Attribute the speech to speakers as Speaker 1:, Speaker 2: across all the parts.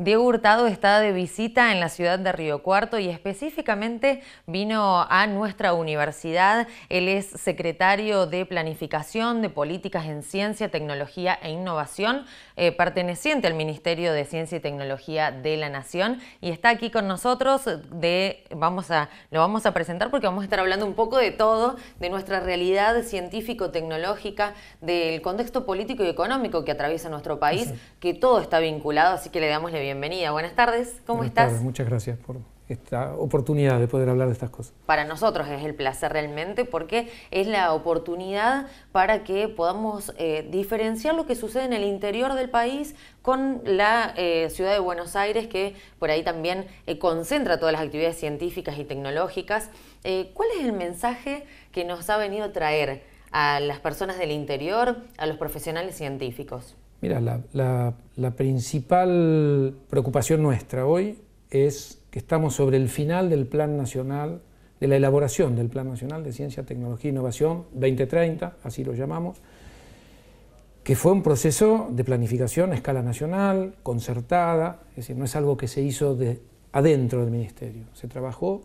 Speaker 1: Diego Hurtado está de visita en la ciudad de Río Cuarto y específicamente vino a nuestra universidad. Él es secretario de Planificación de Políticas en Ciencia, Tecnología e Innovación, eh, perteneciente al Ministerio de Ciencia y Tecnología de la Nación. Y está aquí con nosotros. De, vamos a, lo vamos a presentar porque vamos a estar hablando un poco de todo, de nuestra realidad científico-tecnológica, del contexto político y económico que atraviesa nuestro país, que todo está vinculado, así que le damos la bienvenida bienvenida. Buenas tardes, ¿cómo estás?
Speaker 2: Muchas gracias por esta oportunidad de poder hablar de estas cosas.
Speaker 1: Para nosotros es el placer realmente porque es la oportunidad para que podamos eh, diferenciar lo que sucede en el interior del país con la eh, ciudad de Buenos Aires, que por ahí también eh, concentra todas las actividades científicas y tecnológicas. ¿Cuál es el mensaje que nos ha venido a traer a las personas del interior, a los profesionales científicos?
Speaker 2: Mira, la, principal preocupación nuestra hoy es que estamos sobre el final del Plan Nacional, de la elaboración del Plan Nacional de Ciencia, Tecnología e Innovación 2030, así lo llamamos, que fue un proceso de planificación a escala nacional, concertada, es decir, no es algo que se hizo de adentro del Ministerio, se trabajó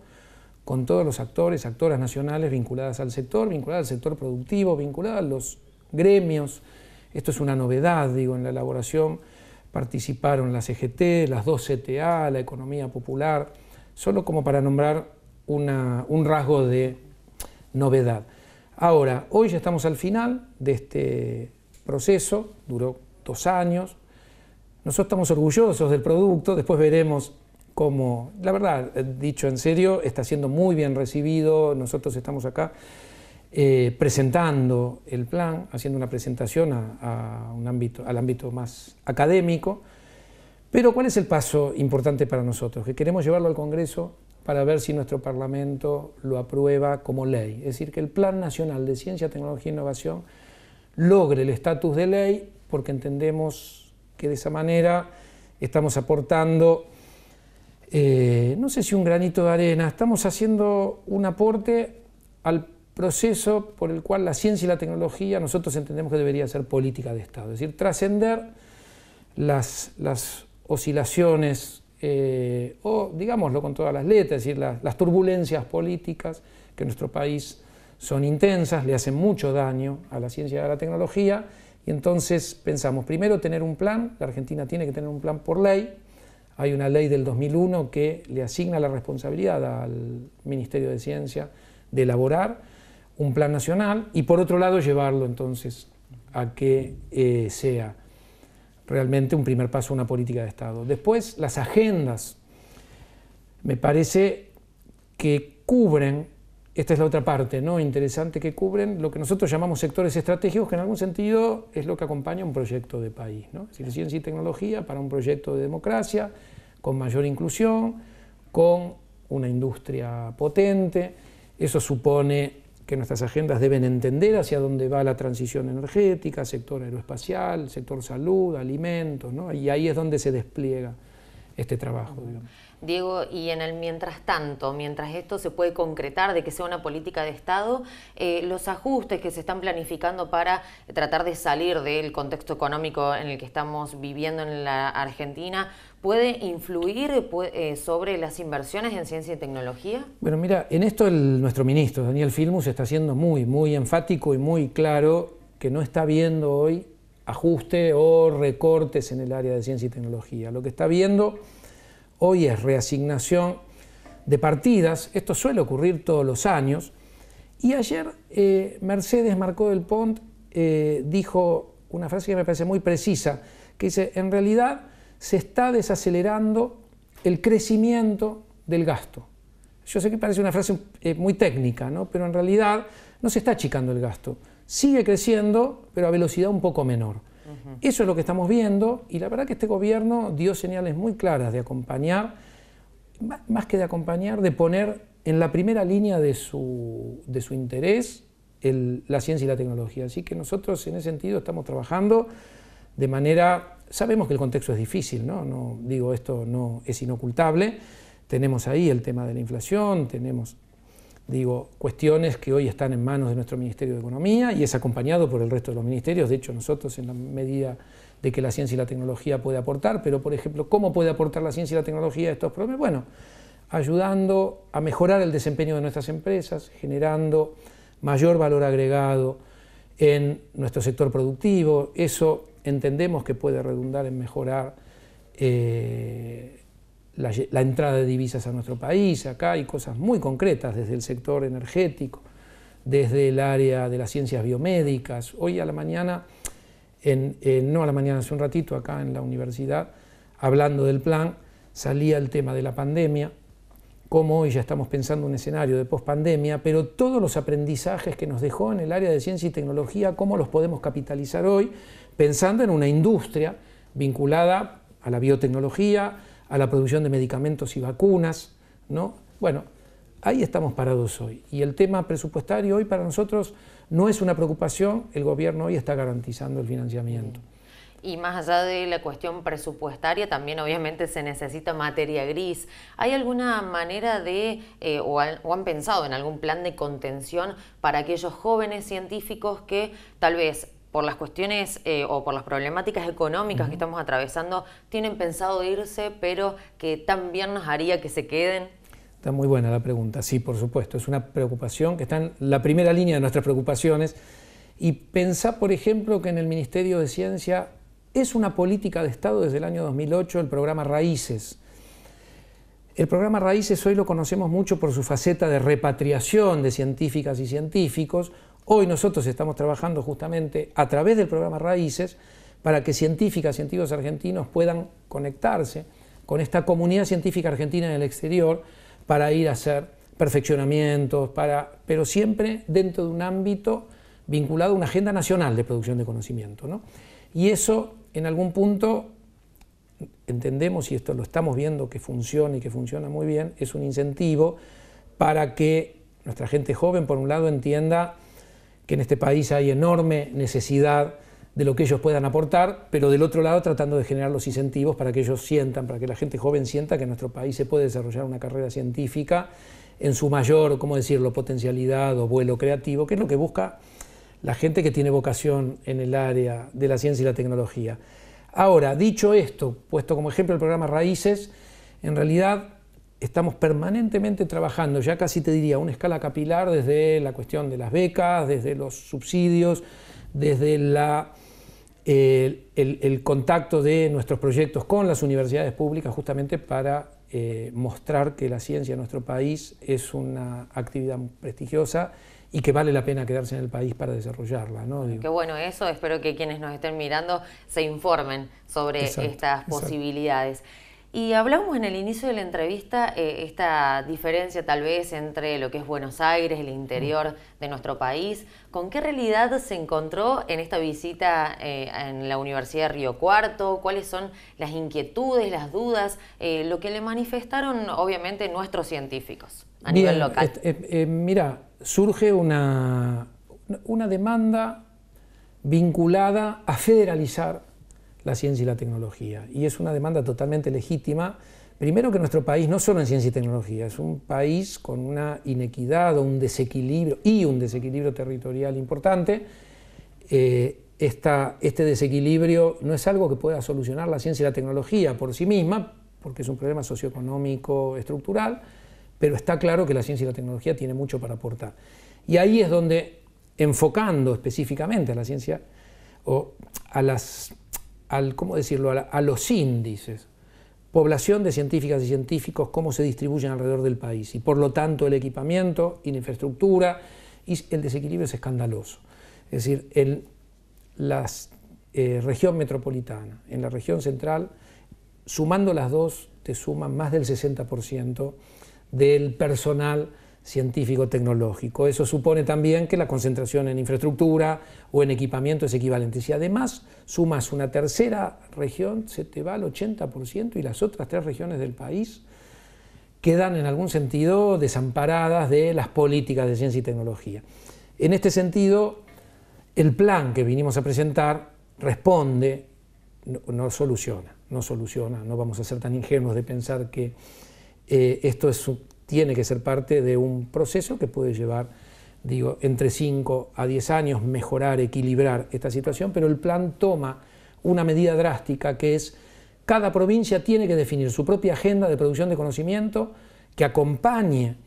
Speaker 2: con todos los actores, actoras nacionales vinculadas al sector, vinculadas al sector productivo, vinculadas a los gremios, esto es una novedad, digo, en la elaboración participaron las CGT, e las dos CTA, la Economía Popular, solo como para nombrar un rasgo de novedad. Ahora, hoy ya estamos al final de este proceso, duró dos años. Nosotros estamos orgullosos del producto, después veremos cómo, la verdad, dicho en serio, está siendo muy bien recibido, nosotros estamos acá eh, presentando el plan, haciendo una presentación a, un ámbito, al ámbito más académico. Pero ¿cuál es el paso importante para nosotros? Que queremos llevarlo al Congreso para ver si nuestro Parlamento lo aprueba como ley. Es decir, que el Plan Nacional de Ciencia, Tecnología e Innovación logre el estatus de ley porque entendemos que de esa manera estamos aportando, eh, no sé si un granito de arena, estamos haciendo un aporte al proceso por el cual la ciencia y la tecnología nosotros entendemos que debería ser política de Estado, es decir, trascender las, oscilaciones eh, o, digámoslo con todas las letras, es decir, las, las turbulencias políticas que en nuestro país son intensas, le hacen mucho daño a la ciencia y a la tecnología, y entonces pensamos, primero tener un plan, la Argentina tiene que tener un plan por ley, hay una ley del 2001 que le asigna la responsabilidad al Ministerio de Ciencia de elaborar, un plan nacional y por otro lado llevarlo entonces a que eh, sea realmente un primer paso una política de Estado. Después, las agendas, me parece que cubren, esta es la otra parte, ¿no? Interesante que cubren lo que nosotros llamamos sectores estratégicos, que en algún sentido es lo que acompaña un proyecto de país, ciencia y tecnología para un proyecto de democracia, con mayor inclusión, con una industria potente, eso supone que nuestras agendas deben entender hacia dónde va la transición energética, sector aeroespacial, sector salud, alimentos, ¿no? y ahí es donde se despliega este trabajo.
Speaker 1: Diego, y en el mientras tanto, mientras esto se puede concretar de que sea una política de Estado, eh, los ajustes que se están planificando para tratar de salir del contexto económico en el que estamos viviendo en la Argentina, puede influir eh, sobre las inversiones en ciencia y tecnología?
Speaker 2: Bueno, mira, en esto nuestro ministro, Daniel Filmus, está siendo muy, muy enfático y muy claro que no está viendo hoy ajuste o recortes en el área de ciencia y tecnología. Lo que está viendo hoy es reasignación de partidas. Esto suele ocurrir todos los años. Y ayer eh, Mercedes Marcó del Pont eh, dijo una frase que me parece muy precisa, que dice, en realidad se está desacelerando el crecimiento del gasto. Yo sé que parece una frase eh, muy técnica, pero en realidad no se está achicando el gasto. Sigue creciendo, pero a velocidad un poco menor. Eso es lo que estamos viendo y la verdad que este gobierno dio señales muy claras de acompañar, más que de acompañar, de poner en la primera línea de su, interés la ciencia y la tecnología. Así que nosotros en ese sentido estamos trabajando de manera Sabemos que el contexto es difícil, ¿no? no digo, esto no es inocultable. Tenemos ahí el tema de la inflación, tenemos digo, cuestiones que hoy están en manos de nuestro Ministerio de Economía y es acompañado por el resto de los ministerios. De hecho, nosotros, en la medida de que la ciencia y la tecnología puede aportar, pero, por ejemplo, ¿cómo puede aportar la ciencia y la tecnología a estos problemas? Bueno, ayudando a mejorar el desempeño de nuestras empresas, generando mayor valor agregado, en nuestro sector productivo. Eso entendemos que puede redundar en mejorar eh, la, entrada de divisas a nuestro país. Acá hay cosas muy concretas desde el sector energético, desde el área de las ciencias biomédicas. Hoy a la mañana, en, no a la mañana, hace un ratito acá en la universidad, hablando del plan, salía el tema de la pandemia como hoy ya estamos pensando un escenario de pospandemia, pero todos los aprendizajes que nos dejó en el área de ciencia y tecnología, cómo los podemos capitalizar hoy, pensando en una industria vinculada a la biotecnología, a la producción de medicamentos y vacunas, ¿no? Bueno, ahí estamos parados hoy. Y el tema presupuestario hoy para nosotros no es una preocupación, el gobierno hoy está garantizando el financiamiento
Speaker 1: y más allá de la cuestión presupuestaria, también obviamente se necesita materia gris. ¿Hay alguna manera de, eh, o, han, pensado en algún plan de contención para aquellos jóvenes científicos que tal vez por las cuestiones eh, o por las problemáticas económicas que estamos atravesando, tienen pensado irse, pero que también nos haría que se queden?
Speaker 2: Está muy buena la pregunta, sí, por supuesto. Es una preocupación que está en la primera línea de nuestras preocupaciones. Y pensá, por ejemplo, que en el Ministerio de Ciencia es una política de Estado desde el año 2008, el programa Raíces. El programa Raíces hoy lo conocemos mucho por su faceta de repatriación de científicas y científicos. Hoy nosotros estamos trabajando justamente a través del programa Raíces para que científicas, y científicos argentinos puedan conectarse con esta comunidad científica argentina en el exterior para ir a hacer perfeccionamientos, para, pero siempre dentro de un ámbito vinculado a una agenda nacional de producción de conocimiento. Y eso en algún punto entendemos, y esto lo estamos viendo que funciona y que funciona muy bien, es un incentivo para que nuestra gente joven, por un lado, entienda que en este país hay enorme necesidad de lo que ellos puedan aportar, pero del otro lado tratando de generar los incentivos para que ellos sientan, para que la gente joven sienta que en nuestro país se puede desarrollar una carrera científica en su mayor, ¿cómo decirlo?, potencialidad o vuelo creativo, que es lo que busca la gente que tiene vocación en el área de la ciencia y la tecnología. Ahora, dicho esto, puesto como ejemplo el programa Raíces, en realidad estamos permanentemente trabajando, ya casi te diría, a una escala capilar desde la cuestión de las becas, desde los subsidios, desde la, eh, el, contacto de nuestros proyectos con las universidades públicas, justamente para eh, mostrar que la ciencia en nuestro país es una actividad prestigiosa y que vale la pena quedarse en el país para desarrollarla. ¿no? Qué
Speaker 1: bueno eso, espero que quienes nos estén mirando se informen sobre estas posibilidades. Y hablamos en el inicio de la entrevista eh, esta diferencia tal vez entre lo que es Buenos Aires, el interior de nuestro país. ¿Con qué realidad se encontró en esta visita eh, en la Universidad de Río Cuarto? ¿Cuáles son las inquietudes, las dudas, eh, lo que le manifestaron obviamente nuestros científicos
Speaker 2: a nivel local? mira, surge una, demanda vinculada a federalizar la ciencia y la tecnología. Y es una demanda totalmente legítima. Primero que nuestro país, no solo en ciencia y tecnología, es un país con una inequidad o un desequilibrio y un desequilibrio territorial importante. Eh, este desequilibrio no es algo que pueda solucionar la ciencia y la tecnología por sí misma, porque es un problema socioeconómico estructural, pero está claro que la ciencia y la tecnología tiene mucho para aportar. Y ahí es donde, enfocando específicamente a la ciencia, o a las, ¿cómo decirlo?, a, los índices, población de científicas y científicos, cómo se distribuyen alrededor del país, y por lo tanto el equipamiento y la infraestructura, y el desequilibrio es escandaloso. Es decir, en la eh, región metropolitana, en la región central, sumando las dos, te suman más del 60% del personal científico-tecnológico. Eso supone también que la concentración en infraestructura o en equipamiento es equivalente. Si además sumas una tercera región, se te va al 80% y las otras tres regiones del país quedan en algún sentido desamparadas de las políticas de ciencia y tecnología. En este sentido, el plan que vinimos a presentar responde, no, no soluciona, no soluciona, no vamos a ser tan ingenuos de pensar que eh, esto tiene que ser parte de un proceso que puede llevar, digo, entre 5 a 10 años, mejorar, equilibrar esta situación, pero el plan toma una medida drástica que es cada provincia tiene que definir su propia agenda de producción de conocimiento que acompañe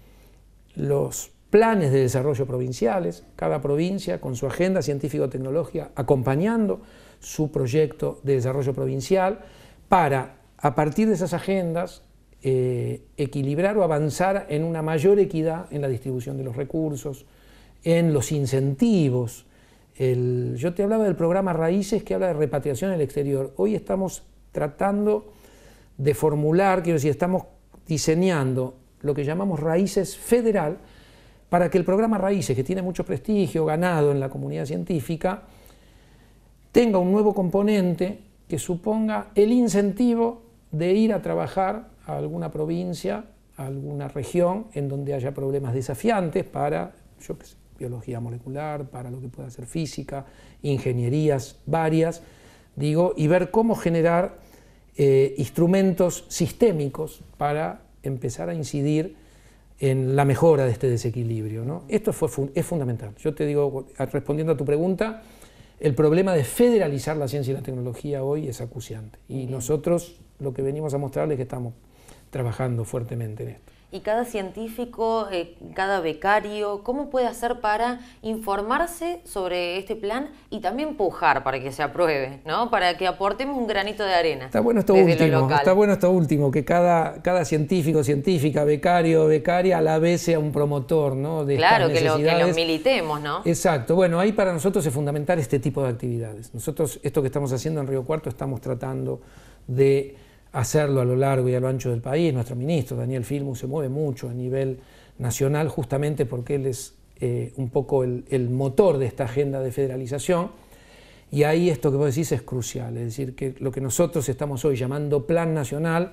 Speaker 2: los planes de desarrollo provinciales, cada provincia con su agenda científico-tecnológica acompañando su proyecto de desarrollo provincial para, a partir de esas agendas, eh, equilibrar o avanzar en una mayor equidad en la distribución de los recursos, en los incentivos. yo te hablaba del programa Raíces que habla de repatriación en el exterior. Hoy estamos tratando de formular, quiero decir, estamos diseñando lo que llamamos Raíces Federal para que el programa Raíces, que tiene mucho prestigio ganado en la comunidad científica, tenga un nuevo componente que suponga el incentivo de ir a trabajar alguna provincia, alguna región en donde haya problemas desafiantes para, yo qué sé, biología molecular, para lo que pueda ser física, ingenierías varias, digo, y ver cómo generar eh, instrumentos sistémicos para empezar a incidir en la mejora de este desequilibrio. ¿no? Esto fue, es fundamental. Yo te digo, respondiendo a tu pregunta, el problema de federalizar la ciencia y la tecnología hoy es acuciante. Y nosotros lo que venimos a mostrarles es que estamos trabajando fuertemente en esto.
Speaker 1: Y cada científico, eh, cada becario, ¿cómo puede hacer para informarse sobre este plan y también pujar para que se apruebe, ¿no? para que aportemos un granito de arena? Está bueno esto último, está
Speaker 2: bueno esto último, que cada, cada científico, científica, becario, becaria a la vez sea un promotor ¿no? de Claro, que, que lo
Speaker 1: militemos, ¿no?
Speaker 2: Exacto. Bueno, ahí para nosotros es fundamental este tipo de actividades. Nosotros, esto que estamos haciendo en Río Cuarto, estamos tratando de hacerlo a lo largo y a lo ancho del país. Nuestro ministro, Daniel Filmu, se mueve mucho a nivel nacional justamente porque él es eh, un poco el, motor de esta agenda de federalización. Y ahí esto que vos decís es crucial, es decir, que lo que nosotros estamos hoy llamando Plan Nacional,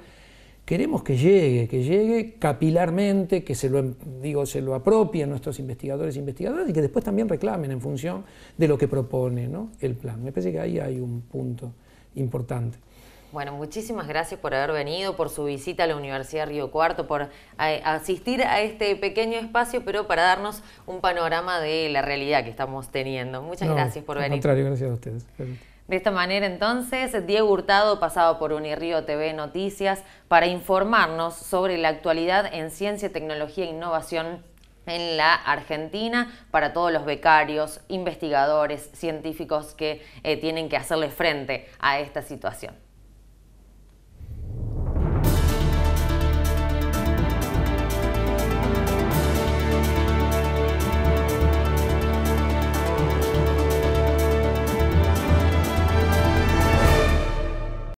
Speaker 2: queremos que llegue, que llegue capilarmente, que se lo, em, digo, se lo apropien nuestros investigadores e investigadoras y que después también reclamen en función de lo que propone ¿no? el plan. Me parece que ahí hay un punto importante.
Speaker 1: Bueno, muchísimas gracias por haber venido, por su visita a la Universidad de Río Cuarto, por eh, asistir a este pequeño espacio, pero para darnos un panorama de la realidad que estamos teniendo. Muchas gracias por venir. Al
Speaker 2: contrario, gracias a ustedes. De
Speaker 1: esta manera entonces, Diego Hurtado pasado por Unirío TV Noticias para informarnos sobre la actualidad en ciencia, tecnología e innovación en la Argentina para todos los becarios, investigadores, científicos que eh, tienen que hacerle frente a esta situación.